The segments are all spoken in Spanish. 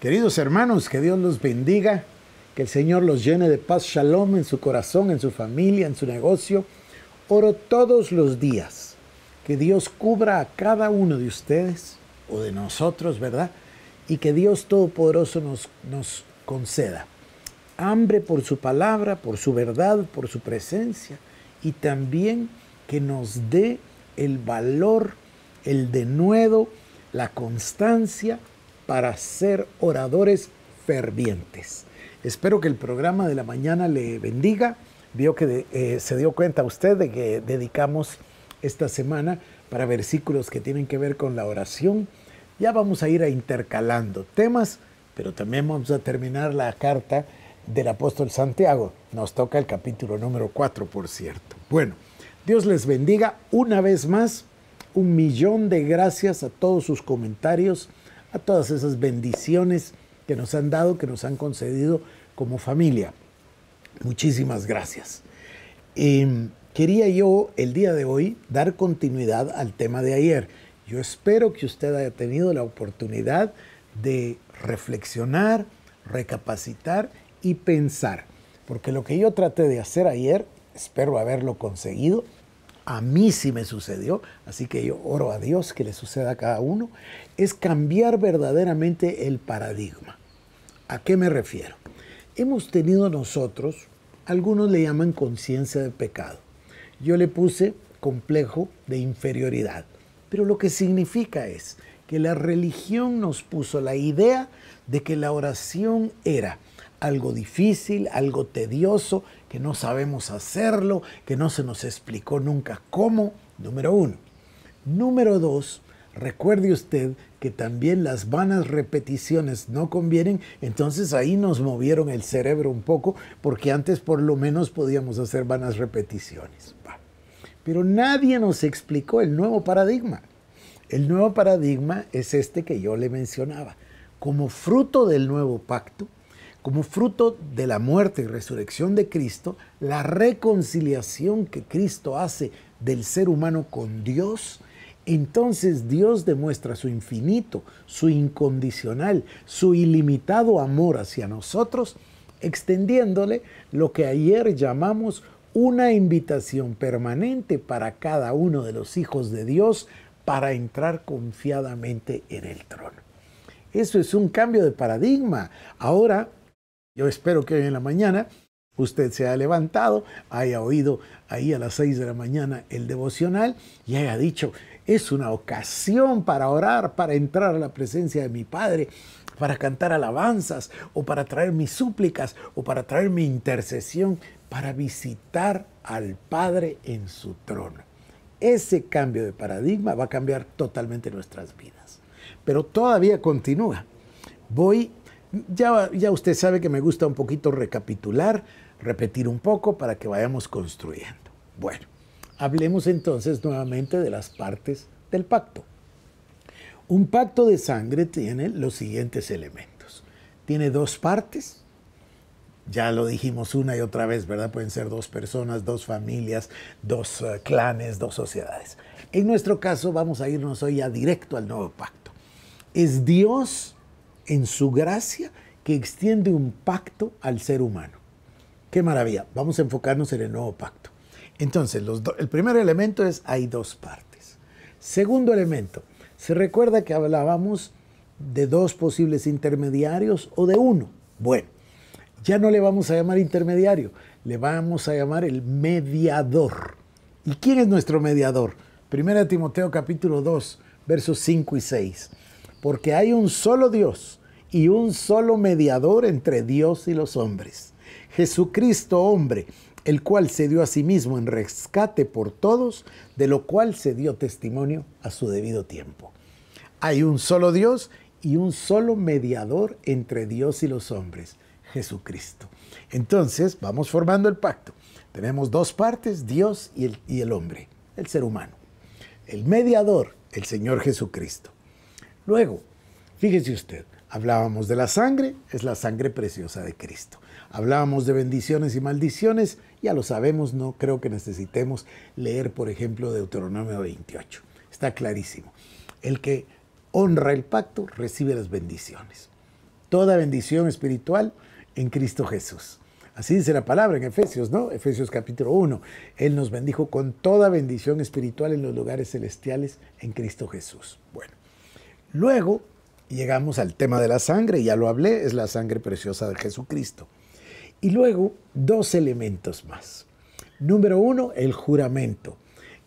Queridos hermanos, que Dios los bendiga, que el Señor los llene de paz, shalom en su corazón, en su familia, en su negocio. Oro todos los días, que Dios cubra a cada uno de ustedes o de nosotros, ¿verdad? Y que Dios Todopoderoso nos, nos conceda hambre por su palabra, por su verdad, por su presencia y también que nos dé el valor, el denuedo, la constancia para ser oradores fervientes. Espero que el programa de la mañana le bendiga. Vio que eh, se dio cuenta usted de que dedicamos esta semana para versículos que tienen que ver con la oración. Ya vamos a ir intercalando temas, pero también vamos a terminar la carta del apóstol Santiago. Nos toca el capítulo número 4, por cierto. Bueno, Dios les bendiga una vez más. Un millón de gracias a todos sus comentarios, a todas esas bendiciones que nos han dado, que nos han concedido como familia. Muchísimas gracias. Em, quería yo el día de hoy dar continuidad al tema de ayer. Yo espero que usted haya tenido la oportunidad de reflexionar, recapacitar y pensar, porque lo que yo traté de hacer ayer, espero haberlo conseguido, a mí sí me sucedió, así que yo oro a Dios que le suceda a cada uno, es cambiar verdaderamente el paradigma. ¿A qué me refiero? Hemos tenido nosotros, algunos le llaman conciencia de pecado. Yo le puse complejo de inferioridad, pero lo que significa es que la religión nos puso la idea de que la oración era algo difícil, algo tedioso, que no sabemos hacerlo, que no se nos explicó nunca cómo, número uno. Número dos, recuerde usted que también las vanas repeticiones no convienen, entonces ahí nos movieron el cerebro un poco, porque antes por lo menos podíamos hacer vanas repeticiones. Pero nadie nos explicó el nuevo paradigma. El nuevo paradigma es este que yo le mencionaba. Como fruto del nuevo pacto, como fruto de la muerte y resurrección de Cristo, la reconciliación que Cristo hace del ser humano con Dios, entonces Dios demuestra su infinito, su incondicional, su ilimitado amor hacia nosotros, extendiéndole lo que ayer llamamos una invitación permanente para cada uno de los hijos de Dios para entrar confiadamente en el trono. Eso es un cambio de paradigma. Ahora yo espero que hoy en la mañana usted se haya levantado, haya oído ahí a las 6 de la mañana el devocional y haya dicho, es una ocasión para orar, para entrar a la presencia de mi Padre, para cantar alabanzas o para traer mis súplicas o para traer mi intercesión, para visitar al Padre en su trono. Ese cambio de paradigma va a cambiar totalmente nuestras vidas. Pero todavía continúa. Voy ya, usted sabe que me gusta un poquito recapitular, repetir un poco para que vayamos construyendo. Bueno, hablemos entonces nuevamente de las partes del pacto. Un pacto de sangre tiene los siguientes elementos. Tiene dos partes. Ya lo dijimos una y otra vez, ¿verdad? Pueden ser dos personas, dos familias, dos eh, clanes, dos sociedades. En nuestro caso vamos a irnos hoy ya directo al nuevo pacto. Es Dios en su gracia que extiende un pacto al ser humano. Qué maravilla. Vamos a enfocarnos en el nuevo pacto. Entonces, el primer elemento es hay dos partes. Segundo elemento, se recuerda que hablábamos de dos posibles intermediarios o de uno. Bueno, ya no le vamos a llamar intermediario, le vamos a llamar el mediador. ¿Y quién es nuestro mediador? Primera Timoteo capítulo 2, versos 5 y 6. Porque hay un solo Dios y un solo mediador entre Dios y los hombres, Jesucristo hombre, el cual se dio a sí mismo en rescate por todos, de lo cual se dio testimonio a su debido tiempo. Hay un solo Dios y un solo mediador entre Dios y los hombres, Jesucristo. Entonces vamos formando el pacto. Tenemos dos partes, Dios y el, y el hombre, el ser humano. El mediador, el Señor Jesucristo. Luego, fíjese usted, Hablábamos de la sangre, es la sangre preciosa de Cristo. Hablábamos de bendiciones y maldiciones, ya lo sabemos, no creo que necesitemos leer, por ejemplo, Deuteronomio 28. Está clarísimo. El que honra el pacto recibe las bendiciones. Toda bendición espiritual en Cristo Jesús. Así dice la palabra en Efesios, ¿no? Efesios capítulo 1. Él nos bendijo con toda bendición espiritual en los lugares celestiales en Cristo Jesús. Bueno, luego llegamos al tema de la sangre, ya lo hablé, es la sangre preciosa de Jesucristo. Y luego dos elementos más. Número uno, el juramento.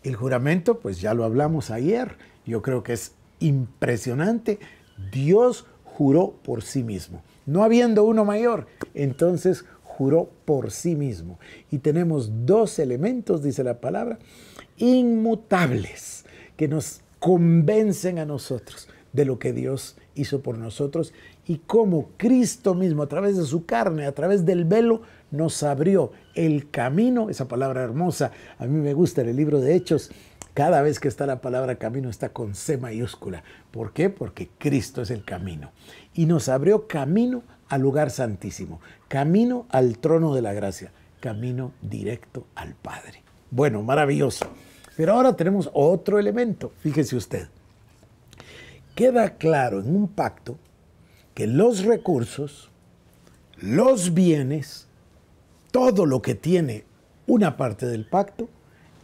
El juramento, pues ya lo hablamos ayer, yo creo que es impresionante. Dios juró por sí mismo. No habiendo uno mayor, entonces juró por sí mismo. Y tenemos dos elementos, dice la palabra, inmutables, que nos convencen a nosotros de lo que Dios hizo por nosotros y como Cristo mismo a través de su carne, a través del velo, nos abrió el camino, esa palabra hermosa, a mí me gusta en el libro de Hechos, cada vez que está la palabra camino está con C mayúscula. ¿Por qué? Porque Cristo es el camino. Y nos abrió camino al lugar santísimo, camino al trono de la gracia, camino directo al Padre. Bueno, maravilloso. Pero ahora tenemos otro elemento, fíjese usted queda claro en un pacto que los recursos, los bienes, todo lo que tiene una parte del pacto,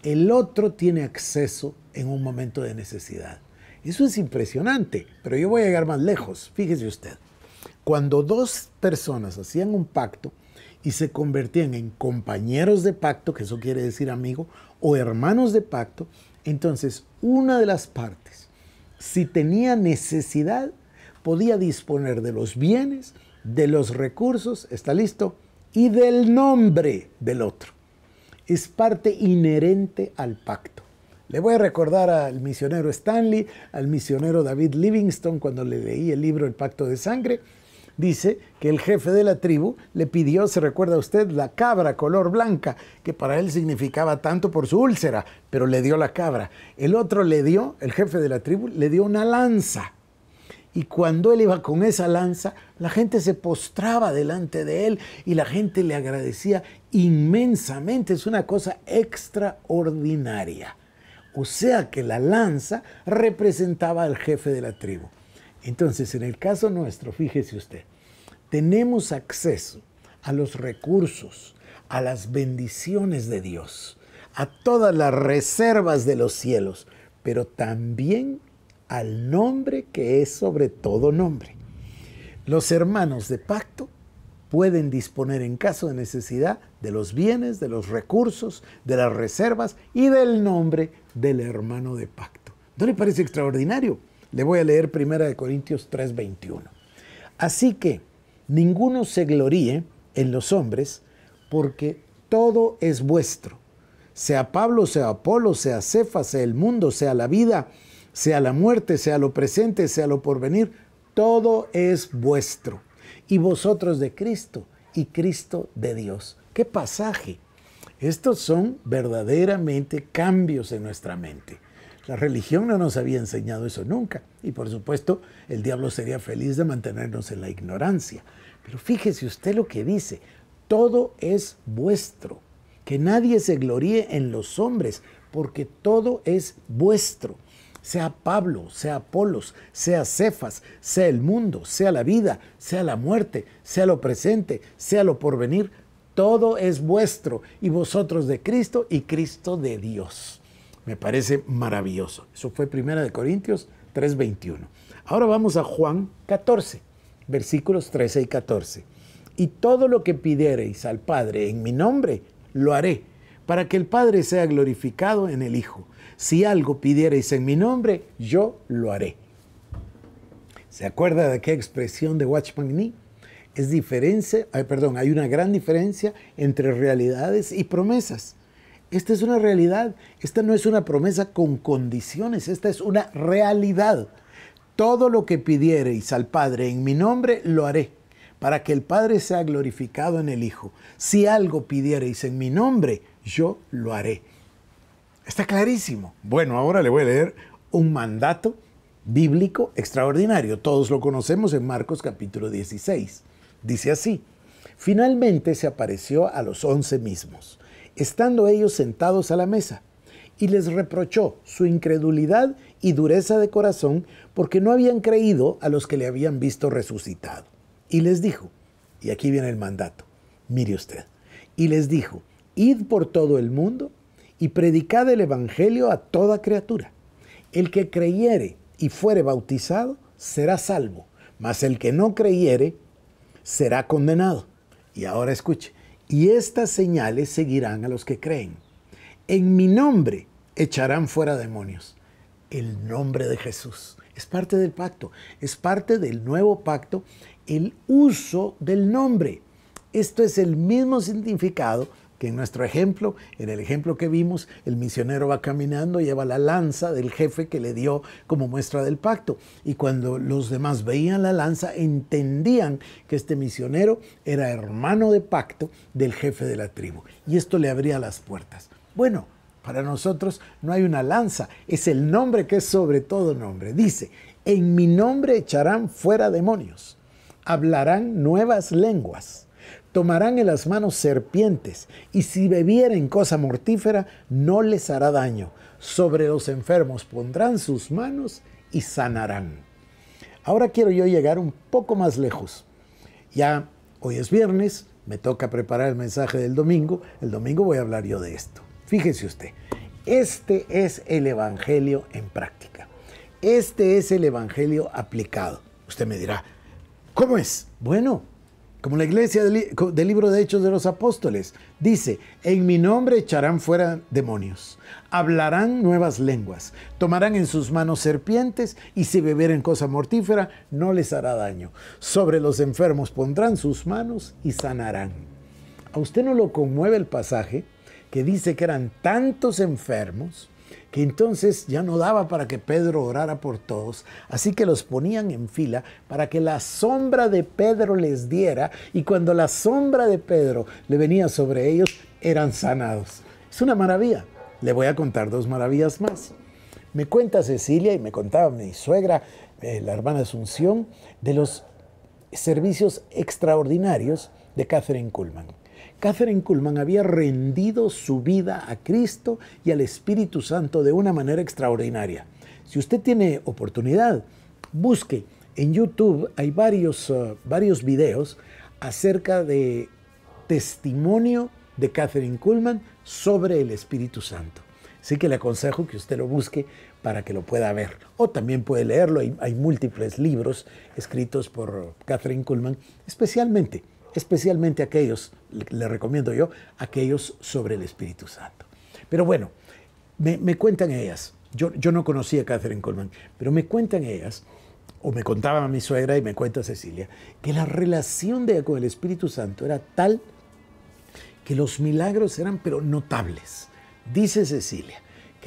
el otro tiene acceso en un momento de necesidad. Eso es impresionante, pero yo voy a llegar más lejos. Fíjese usted, cuando dos personas hacían un pacto y se convertían en compañeros de pacto, que eso quiere decir amigo, o hermanos de pacto, entonces una de las partes si tenía necesidad, podía disponer de los bienes, de los recursos, está listo, y del nombre del otro. Es parte inherente al pacto. Le voy a recordar al misionero Stanley, al misionero David Livingstone, cuando le leí el libro El Pacto de Sangre, dice que el jefe de la tribu le pidió, se recuerda usted, la cabra color blanca, que para él significaba tanto por su úlcera, pero le dio la cabra. El otro le dio, el jefe de la tribu, le dio una lanza. Y cuando él iba con esa lanza, la gente se postraba delante de él y la gente le agradecía inmensamente. Es una cosa extraordinaria. O sea que la lanza representaba al jefe de la tribu. Entonces, en el caso nuestro, fíjese usted, tenemos acceso a los recursos, a las bendiciones de Dios, a todas las reservas de los cielos, pero también al nombre que es sobre todo nombre. Los hermanos de pacto pueden disponer en caso de necesidad de los bienes, de los recursos, de las reservas y del nombre del hermano de pacto. ¿No le parece extraordinario? Le voy a leer 1 Corintios 3:21. Así que ninguno se gloríe en los hombres, porque todo es vuestro. Sea Pablo, sea Apolo, sea Cefa, sea el mundo, sea la vida, sea la muerte, sea lo presente, sea lo porvenir, todo es vuestro. Y vosotros de Cristo y Cristo de Dios. ¡Qué pasaje! Estos son verdaderamente cambios en nuestra mente. La religión no nos había enseñado eso nunca. Y por supuesto, el diablo sería feliz de mantenernos en la ignorancia. Pero fíjese usted lo que dice. Todo es vuestro. Que nadie se gloríe en los hombres, porque todo es vuestro. Sea Pablo, sea Apolos, sea Cefas, sea el mundo, sea la vida, sea la muerte, sea lo presente, sea lo porvenir, todo es vuestro y vosotros de Cristo y Cristo de Dios. Me parece maravilloso. Eso fue Primera de Corintios 3:21. Ahora vamos a Juan 14, versículos 13 y 14. Y todo lo que pidiereis al Padre en mi nombre, lo haré, para que el Padre sea glorificado en el Hijo. Si algo pidiereis en mi nombre, yo lo haré. ¿Se acuerda de qué expresión de Watchman Nee? Es diferencia, perdón, hay una gran diferencia entre realidades y promesas. Esta es una realidad, esta no es una promesa con condiciones, esta es una realidad. Todo lo que pidiereis al Padre en mi nombre, lo haré, para que el Padre sea glorificado en el Hijo. Si algo pidiereis en mi nombre, yo lo haré. Está clarísimo. Bueno, ahora le voy a leer un mandato bíblico extraordinario. Todos lo conocemos en Marcos capítulo 16. Dice así, finalmente se apareció a los once mismos estando ellos sentados a la mesa, y les reprochó su incredulidad y dureza de corazón porque no habían creído a los que le habían visto resucitado. Y les dijo, y aquí viene el mandato, mire usted, y les dijo, id por todo el mundo y predicad el Evangelio a toda criatura. El que creyere y fuere bautizado será salvo, mas el que no creyere será condenado. Y ahora escuche, y estas señales seguirán a los que creen. En mi nombre echarán fuera demonios. El nombre de Jesús. Es parte del pacto, es parte del nuevo pacto el uso del nombre. Esto es el mismo significado que en nuestro ejemplo, en el ejemplo que vimos, el misionero va caminando, lleva la lanza del jefe que le dio como muestra del pacto. Y cuando los demás veían la lanza, entendían que este misionero era hermano de pacto del jefe de la tribu. Y esto le abría las puertas. Bueno, para nosotros no hay una lanza, es el nombre que es sobre todo nombre. Dice, en mi nombre echarán fuera demonios, hablarán nuevas lenguas tomarán en las manos serpientes, y si bebieren cosa mortífera, no les hará daño. Sobre los enfermos pondrán sus manos y sanarán. Ahora quiero yo llegar un poco más lejos. Ya hoy es viernes, me toca preparar el mensaje del domingo, el domingo voy a hablar yo de esto. Fíjese usted, este es el Evangelio en práctica. Este es el Evangelio aplicado. Usted me dirá, ¿cómo es? Bueno, como la iglesia del, del, libro de Hechos de los Apóstoles. Dice, en mi nombre echarán fuera demonios, hablarán nuevas lenguas, tomarán en sus manos serpientes y si beberen cosa mortífera no les hará daño. Sobre los enfermos pondrán sus manos y sanarán. ¿A usted no lo conmueve el pasaje que dice que eran tantos enfermos? que entonces ya no daba para que Pedro orara por todos, así que los ponían en fila para que la sombra de Pedro les diera y cuando la sombra de Pedro le venía sobre ellos, eran sanados. Es una maravilla. Le voy a contar dos maravillas más. Me cuenta Cecilia y me contaba mi suegra, eh, la hermana Asunción, de los servicios extraordinarios de Catherine Kuhlman. Catherine Kuhlman había rendido su vida a Cristo y al Espíritu Santo de una manera extraordinaria. Si usted tiene oportunidad, busque. En YouTube hay varios, eh, varios videos acerca de testimonio de Catherine Kuhlman sobre el Espíritu Santo. Así que le aconsejo que usted lo busque para que lo pueda ver. O también puede leerlo. Hay, múltiples libros escritos por Catherine Kuhlman, especialmente especialmente aquellos, le, recomiendo yo, aquellos sobre el Espíritu Santo. Pero bueno, me, cuentan ellas, yo, no conocía a Catherine Coleman, pero me cuentan ellas, o me contaba a mi suegra y me cuenta Cecilia, que la relación de con el Espíritu Santo era tal que los milagros eran pero notables. Dice Cecilia,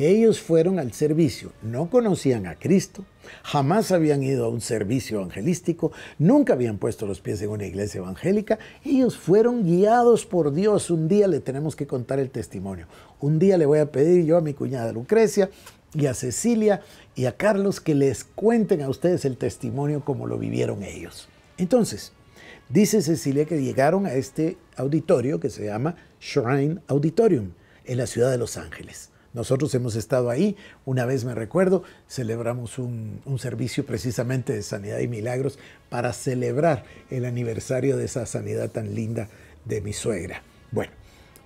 ellos fueron al servicio. No conocían a Cristo, jamás habían ido a un servicio evangelístico, nunca habían puesto los pies en una iglesia evangélica. Ellos fueron guiados por Dios. Un día le tenemos que contar el testimonio. Un día le voy a pedir yo a mi cuñada Lucrecia y a Cecilia y a Carlos que les cuenten a ustedes el testimonio como lo vivieron ellos. Entonces, dice Cecilia que llegaron a este auditorio que se llama Shrine Auditorium en la ciudad de Los Ángeles. Nosotros hemos estado ahí. Una vez me recuerdo, celebramos un, servicio precisamente de Sanidad y Milagros para celebrar el aniversario de esa sanidad tan linda de mi suegra. Bueno,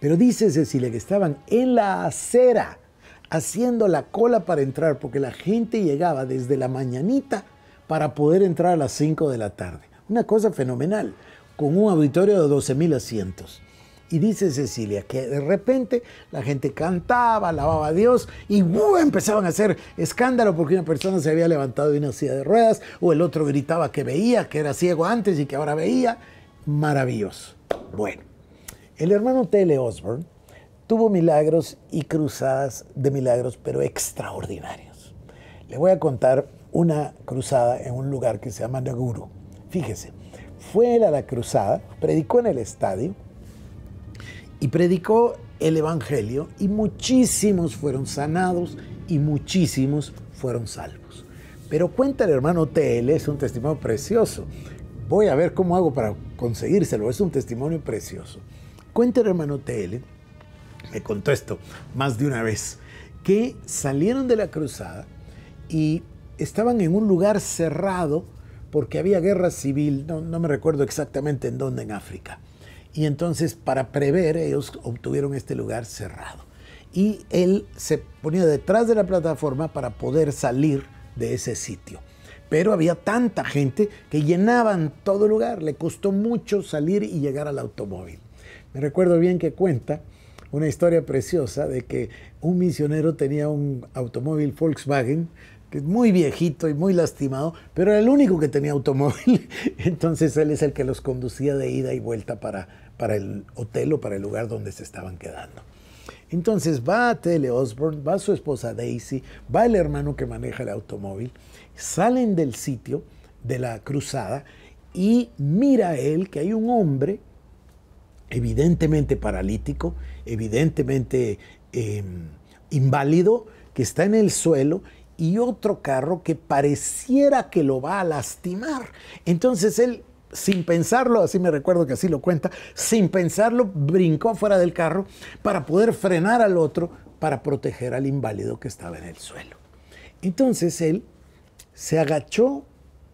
pero dice Cecilia que estaban en la acera haciendo la cola para entrar porque la gente llegaba desde la mañanita para poder entrar a las 5 de la tarde. Una cosa fenomenal, con un auditorio de 12,000 asientos. Y dice Cecilia que de repente la gente cantaba, alababa a Dios y empezaban a hacer escándalo porque una persona se había levantado y no hacía de ruedas o el otro gritaba que veía, que era ciego antes y que ahora veía. Maravilloso. Bueno, el hermano Tele Osborne tuvo milagros y cruzadas de milagros, pero extraordinarios. Le voy a contar una cruzada en un lugar que se llama Naguru. Fíjese, fue él a la cruzada, predicó en el estadio y predicó el Evangelio y muchísimos fueron sanados y muchísimos fueron salvos. Pero cuenta el hermano TL, es un testimonio precioso. Voy a ver cómo hago para conseguírselo, es un testimonio precioso. Cuenta el hermano TL, me contó esto más de una vez, que salieron de la cruzada y estaban en un lugar cerrado porque había guerra civil, no, no me recuerdo exactamente en dónde en África. Y entonces para prever ellos obtuvieron este lugar cerrado. Y él se ponía detrás de la plataforma para poder salir de ese sitio. Pero había tanta gente que llenaban todo el lugar. Le costó mucho salir y llegar al automóvil. Me recuerdo bien que cuenta una historia preciosa de que un misionero tenía un automóvil Volkswagen que es muy viejito y muy lastimado, pero era el único que tenía automóvil. Entonces él es el que los conducía de ida y vuelta para para el hotel o para el lugar donde se estaban quedando. Entonces va a Tele Osborne, va su esposa Daisy, va el hermano que maneja el automóvil, salen del sitio de la cruzada y mira él que hay un hombre evidentemente paralítico, evidentemente em, inválido, que está en el suelo y otro carro que pareciera que lo va a lastimar. Entonces él sin pensarlo, así me recuerdo que así lo cuenta, sin pensarlo brincó fuera del carro para poder frenar al otro, para proteger al inválido que estaba en el suelo. Entonces él se agachó,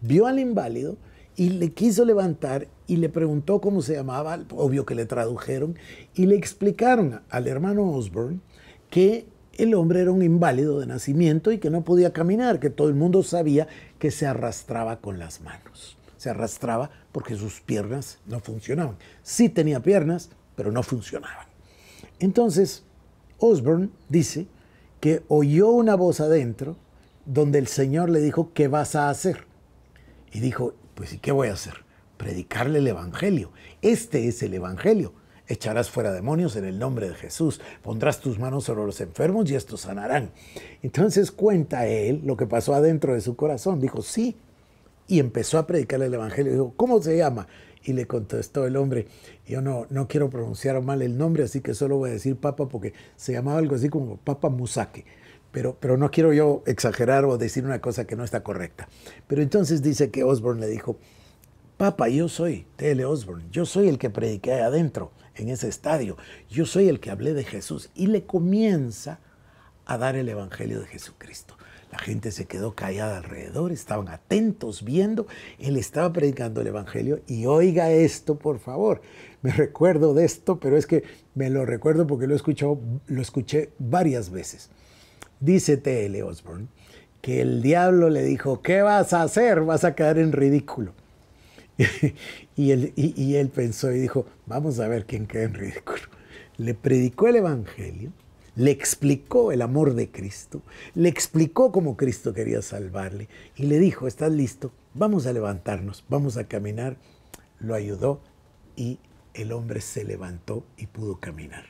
vio al inválido y le quiso levantar y le preguntó cómo se llamaba, obvio que le tradujeron, y le explicaron al hermano Osborne que el hombre era un inválido de nacimiento y que no podía caminar, que todo el mundo sabía que se arrastraba con las manos se arrastraba porque sus piernas no funcionaban. Sí tenía piernas, pero no funcionaban. Entonces, Osborne dice que oyó una voz adentro donde el Señor le dijo, ¿qué vas a hacer? Y dijo, pues ¿y qué voy a hacer? Predicarle el Evangelio. Este es el Evangelio. Echarás fuera demonios en el nombre de Jesús. Pondrás tus manos sobre los enfermos y estos sanarán. Entonces cuenta él lo que pasó adentro de su corazón. Dijo, sí, y empezó a predicarle el Evangelio. Dijo, ¿cómo se llama? Y le contestó el hombre, yo no, no quiero pronunciar mal el nombre, así que solo voy a decir Papa porque se llamaba algo así como Papa musaque Pero, pero, no quiero yo exagerar o decir una cosa que no está correcta. Pero entonces dice que Osborne le dijo, Papa, yo soy T.L. Osborne, yo soy el que prediqué adentro, en ese estadio, yo soy el que hablé de Jesús. Y le comienza a dar el Evangelio de Jesucristo. La gente se quedó callada alrededor, estaban atentos viendo. Él estaba predicando el Evangelio y oiga esto, por favor. Me recuerdo de esto, pero es que me lo recuerdo porque lo, lo escuché varias veces. Dice T.L. Osborne que el diablo le dijo, ¿qué vas a hacer? Vas a quedar en ridículo. y, él, y él pensó y dijo, vamos a ver quién queda en ridículo. Le predicó el Evangelio le explicó el amor de Cristo, le explicó cómo Cristo quería salvarle y le dijo, estás listo, vamos a levantarnos, vamos a caminar. Lo ayudó y el hombre se levantó y pudo caminar.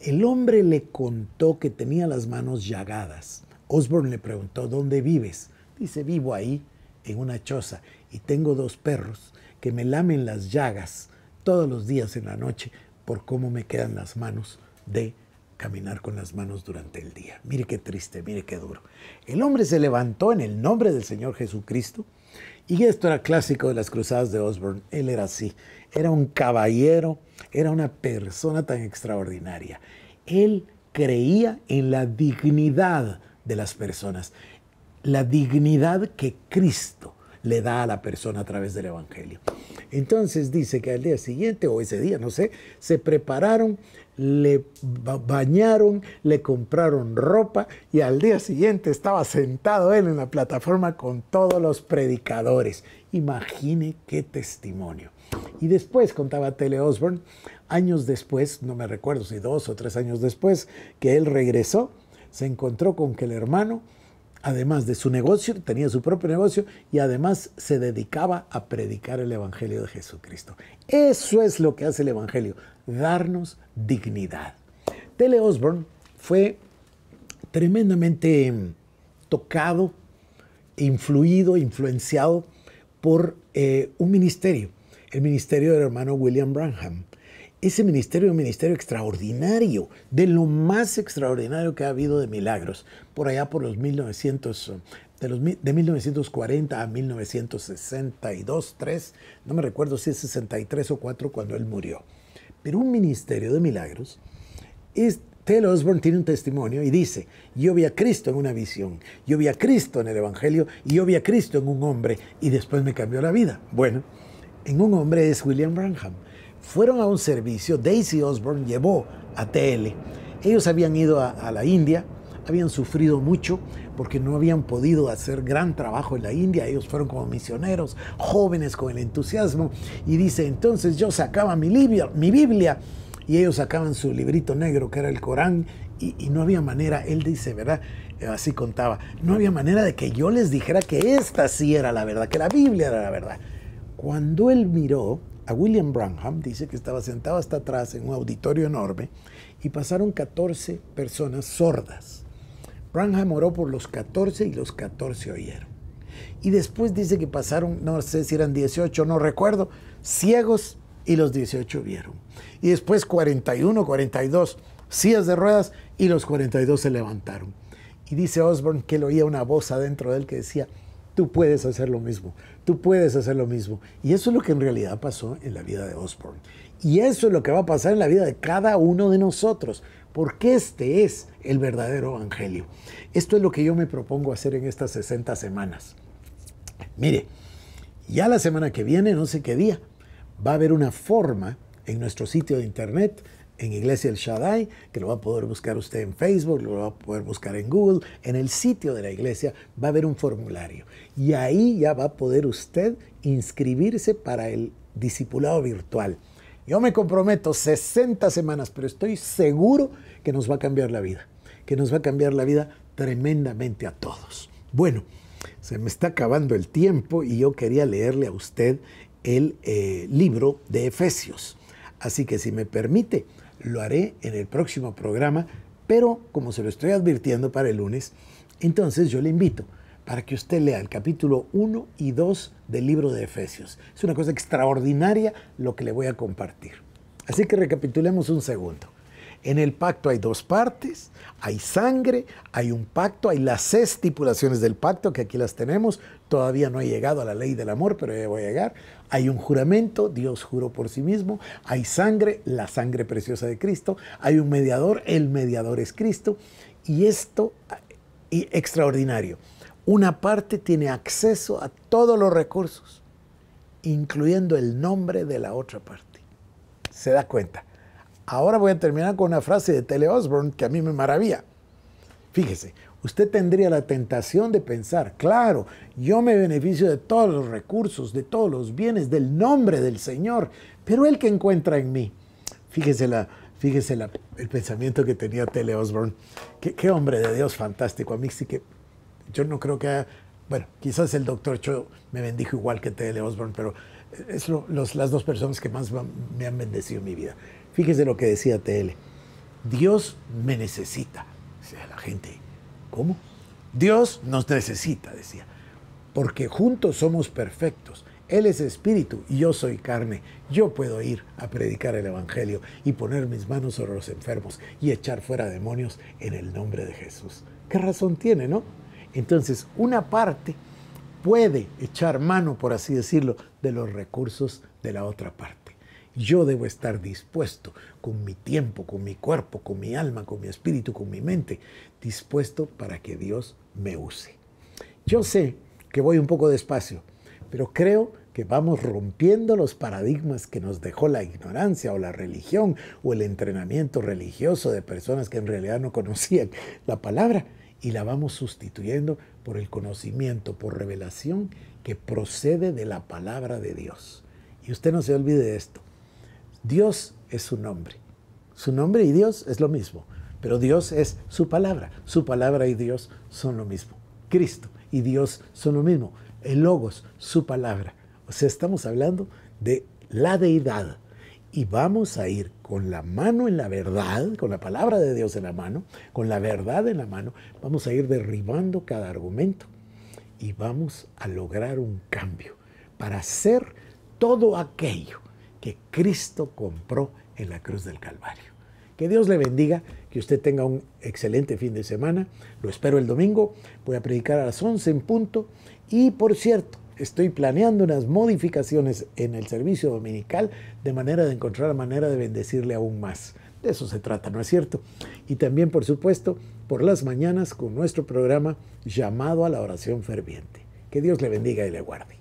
El hombre le contó que tenía las manos llagadas. Osborne le preguntó, ¿dónde vives? Dice, vivo ahí, en una choza, y tengo dos perros que me lamen las llagas todos los días en la noche por cómo me quedan las manos de caminar con las manos durante el día. Mire qué triste, mire qué duro. El hombre se levantó en el nombre del Señor Jesucristo y esto era clásico de las cruzadas de Osborne. Él era así, era un caballero, era una persona tan extraordinaria. Él creía en la dignidad de las personas, la dignidad que Cristo le da a la persona a través del Evangelio. Entonces dice que al día siguiente o ese día, no sé, se prepararon, le bañaron, le compraron ropa y al día siguiente estaba sentado él en la plataforma con todos los predicadores. Imagine qué testimonio. Y después, contaba Tele Osborne, años después, no me recuerdo si dos o tres años después, que él regresó, se encontró con que el hermano además de su negocio, tenía su propio negocio y además se dedicaba a predicar el Evangelio de Jesucristo. Eso es lo que hace el Evangelio, darnos dignidad. Tele Osborne fue tremendamente em, tocado, influido, influenciado por eh, un ministerio, el ministerio del hermano William Branham. Ese ministerio es un ministerio extraordinario, de lo más extraordinario que ha habido de milagros, por allá por los 1900, de, 1940 a 1962, 3, no me recuerdo si es 63 o 4 cuando él murió. Pero un ministerio de milagros es Taylor Osborne tiene un testimonio y dice, yo vi a Cristo en una visión, yo vi a Cristo en el Evangelio y yo vi a Cristo en un hombre y después me cambió la vida. Bueno, en un hombre es William Branham fueron a un servicio, Daisy Osborne llevó a TL. Ellos habían ido a, la India, habían sufrido mucho porque no habían podido hacer gran trabajo en la India, ellos fueron como misioneros, jóvenes con el entusiasmo, y dice, entonces yo sacaba mi, libia, mi Biblia, y ellos sacaban su librito negro, que era el Corán, y, y no había manera, él dice, ¿verdad? Eh, así contaba, no había manera de que yo les dijera que esta sí era la verdad, que la Biblia era la verdad. Cuando él miró, a William Branham, dice que estaba sentado hasta atrás en un auditorio enorme y pasaron 14 personas sordas. Branham oró por los 14 y los 14 oyeron. Y después dice que pasaron, no sé si eran 18, no recuerdo, ciegos y los 18 vieron. Y después 41, 42 sillas de ruedas y los 42 se levantaron. Y dice Osborne que él oía una voz adentro de él que decía, tú puedes hacer lo mismo, tú puedes hacer lo mismo. Y eso es lo que en realidad pasó en la vida de Osborne. Y eso es lo que va a pasar en la vida de cada uno de nosotros, porque este es el verdadero evangelio. Esto es lo que yo me propongo hacer en estas 60 semanas. Mire, ya la semana que viene, no sé qué día, va a haber una forma en nuestro sitio de internet en Iglesia El Shaddai, que lo va a poder buscar usted en Facebook, lo va a poder buscar en Google, en el sitio de la iglesia va a haber un formulario y ahí ya va a poder usted inscribirse para el discipulado virtual. Yo me comprometo 60 semanas, pero estoy seguro que nos va a cambiar la vida, que nos va a cambiar la vida tremendamente a todos. Bueno, se me está acabando el tiempo y yo quería leerle a usted el eh, libro de Efesios. Así que si me permite, lo haré en el próximo programa, pero como se lo estoy advirtiendo para el lunes, entonces yo le invito para que usted lea el capítulo 1 y 2 del libro de Efesios. Es una cosa extraordinaria lo que le voy a compartir. Así que recapitulemos un segundo. En el pacto hay dos partes, hay sangre, hay un pacto, hay las estipulaciones del pacto, que aquí las tenemos, todavía no he llegado a la ley del amor, pero ya voy a llegar. Hay un juramento, Dios juró por sí mismo, hay sangre, la sangre preciosa de Cristo, hay un mediador, el mediador es Cristo, y esto es extraordinario. Una parte tiene acceso a todos los recursos, incluyendo el nombre de la otra parte. Se da cuenta. Ahora voy a terminar con una frase de Tele Osborne que a mí me maravilla. Fíjese, usted tendría la tentación de pensar, claro, yo me beneficio de todos los recursos, de todos los bienes, del nombre del Señor, pero el que encuentra en mí, fíjese, la, fíjese el pensamiento que tenía Tele Osborne, qué, hombre de Dios fantástico, a mí sí que yo no creo que haya, bueno, quizás el doctor Cho me bendijo igual que Tele Osborne, pero es los, las dos personas que más me han bendecido en mi vida. Fíjese lo que decía TL. Dios me necesita. O sea, la gente, ¿Cómo? Dios nos necesita, decía, porque juntos somos perfectos. Él es espíritu y yo soy carne. Yo puedo ir a predicar el Evangelio y poner mis manos sobre los enfermos y echar fuera demonios en el nombre de Jesús. ¿Qué razón tiene, no? Entonces, una parte puede echar mano, por así decirlo, de los recursos de la otra parte. Yo debo estar dispuesto con mi tiempo, con mi cuerpo, con mi alma, con mi espíritu, con mi mente, dispuesto para que Dios me use. Yo sé que voy un poco despacio, pero creo que vamos rompiendo los paradigmas que nos dejó la ignorancia o la religión o el entrenamiento religioso de personas que en realidad no conocían la palabra y la vamos sustituyendo por el conocimiento, por revelación que procede de la palabra de Dios. Y usted no se olvide de esto. Dios es su nombre. Su nombre y Dios es lo mismo, pero Dios es su palabra. Su palabra y Dios son lo mismo. Cristo y Dios son lo mismo. El Logos, su palabra. O sea, estamos hablando de la deidad. Y vamos a ir con la mano en la verdad, con la palabra de Dios en la mano, con la verdad en la mano, vamos a ir derribando cada argumento y vamos a lograr un cambio para hacer todo aquello que Cristo compró en la cruz del Calvario. Que Dios le bendiga, que usted tenga un excelente fin de semana. Lo espero el domingo. Voy a predicar a las 11 en punto. Y por cierto, estoy planeando unas modificaciones en el servicio dominical de manera de encontrar manera de bendecirle aún más. De eso se trata, ¿no es cierto? Y también, por supuesto, por las mañanas con nuestro programa llamado a la oración ferviente. Que Dios le bendiga y le guarde.